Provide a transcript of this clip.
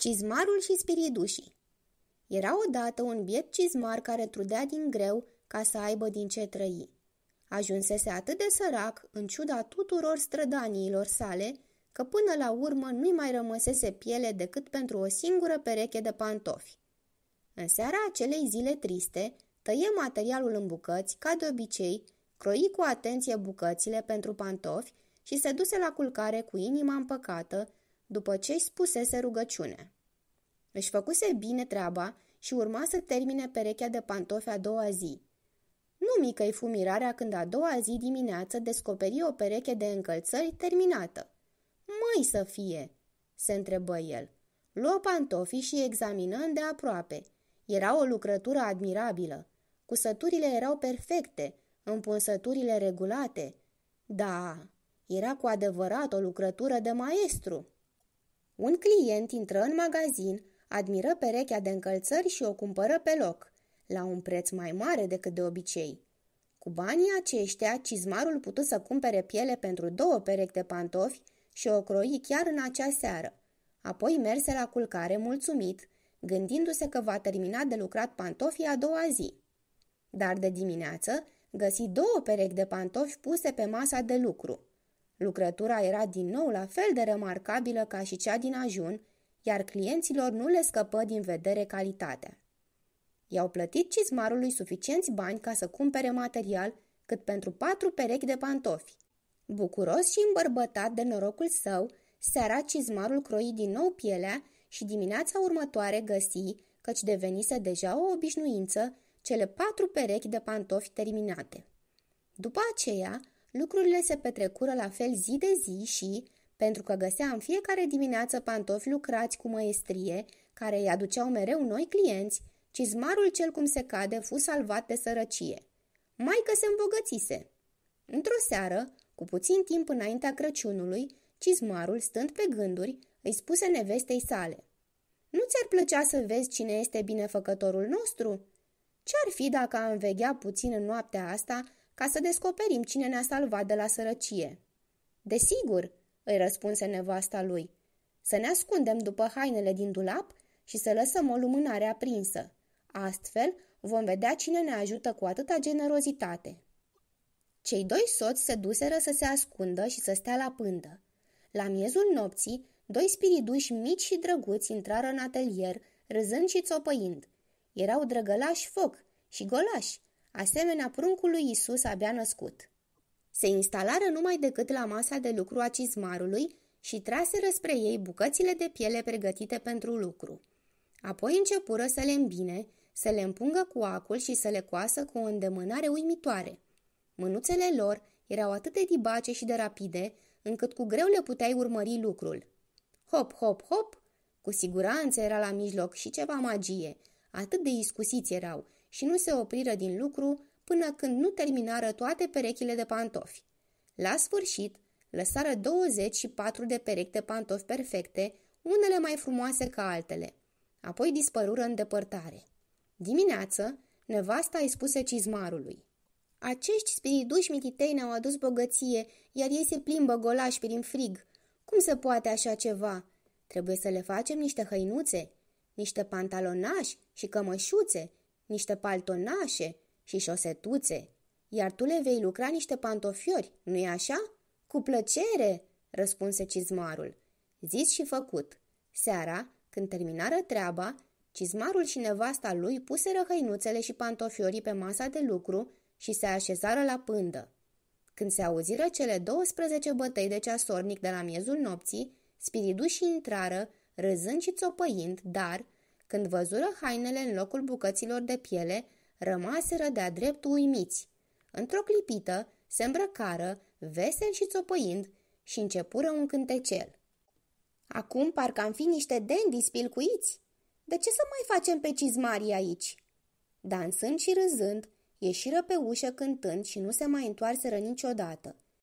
Cizmarul și spiridușii Era odată un biet cizmar care trudea din greu ca să aibă din ce trăi. Ajunsese atât de sărac, în ciuda tuturor strădaniilor sale, că până la urmă nu-i mai rămăsese piele decât pentru o singură pereche de pantofi. În seara acelei zile triste, tăie materialul în bucăți, ca de obicei, croi cu atenție bucățile pentru pantofi și se duse la culcare cu inima împăcată, după ce își spusese rugăciune. Își făcuse bine treaba și urma să termine perechea de pantofi a doua zi. Nu mică-i fumirarea când a doua zi dimineață descoperi o pereche de încălțări terminată. Mai să fie!" se întrebă el. Luă pantofii și examină aproape, Era o lucrătură admirabilă. Cusăturile erau perfecte, împunsăturile regulate. Da, era cu adevărat o lucrătură de maestru. Un client intră în magazin, admiră perechea de încălțări și o cumpără pe loc, la un preț mai mare decât de obicei. Cu banii aceștia, cizmarul putu să cumpere piele pentru două perechi de pantofi și o croi chiar în acea seară. Apoi merse la culcare mulțumit, gândindu-se că va termina de lucrat pantofii a doua zi. Dar de dimineață găsi două perechi de pantofi puse pe masa de lucru. Lucrătura era din nou la fel de remarcabilă ca și cea din ajun, iar clienților nu le scăpă din vedere calitatea. I-au plătit cizmarului suficienți bani ca să cumpere material cât pentru patru perechi de pantofi. Bucuros și îmbărbătat de norocul său, seara cizmarul croi din nou pielea și dimineața următoare găsi, căci devenise deja o obișnuință, cele patru perechi de pantofi terminate. După aceea, Lucrurile se petrecură la fel zi de zi și, pentru că găsea în fiecare dimineață pantofi lucrați cu măestrie, care îi aduceau mereu noi clienți, cizmarul cel cum se cade fu salvat de sărăcie. Mai că se îmbogățise. Într-o seară, cu puțin timp înaintea Crăciunului, cizmarul, stând pe gânduri, îi spuse nevestei sale. Nu ți-ar plăcea să vezi cine este binefăcătorul nostru?" Ce-ar fi dacă am veghea puțin în noaptea asta ca să descoperim cine ne-a salvat de la sărăcie. Desigur, îi răspunse nevasta lui, să ne ascundem după hainele din dulap și să lăsăm o lumânare aprinsă. Astfel vom vedea cine ne ajută cu atâta generozitate. Cei doi soți se duseră să se ascundă și să stea la pândă. La miezul nopții, doi spiriduși mici și drăguți intrară în atelier, râzând și țopăind. Erau drăgălași foc și golași, asemenea pruncului Isus abia născut. Se instalară numai decât la masa de lucru a cizmarului și traseră spre ei bucățile de piele pregătite pentru lucru. Apoi începură să le îmbine, să le împungă cu acul și să le coasă cu o îndemânare uimitoare. Mânuțele lor erau atât de dibace și de rapide, încât cu greu le puteai urmări lucrul. Hop, hop, hop! Cu siguranță era la mijloc și ceva magie. Atât de iscusiți erau și nu se opriră din lucru până când nu terminară toate perechile de pantofi. La sfârșit, lăsară 24 de perechi de pantofi perfecte, unele mai frumoase ca altele. Apoi dispărură în depărtare. Dimineață, nevasta îi spuse cizmarului. Acești spiriduși mititei ne-au adus bogăție, iar ei se plimbă golași prin frig. Cum se poate așa ceva? Trebuie să le facem niște hăinuțe, niște pantalonași și cămășuțe niște paltonașe și șosetuțe, iar tu le vei lucra niște pantofiori, nu-i așa? Cu plăcere!" răspunse cizmarul. Zis și făcut. Seara, când terminară treaba, cizmarul și nevasta lui puseră hăinuțele și pantofiorii pe masa de lucru și se așezară la pândă. Când se auziră cele 12 bătăi de ceasornic de la miezul nopții, spiridușii intrară, râzând și țopăind, dar, când văzură hainele în locul bucăților de piele, rămaseră de-a dreptul uimiți. Într-o clipită, se îmbrăcară, vesel și țopăind, și începură un cântecel. Acum parcă am fi niște dendi spilcuiți. De ce să mai facem pe cizmarii aici? Dansând și râzând, ieșiră pe ușă cântând și nu se mai întoarseră niciodată.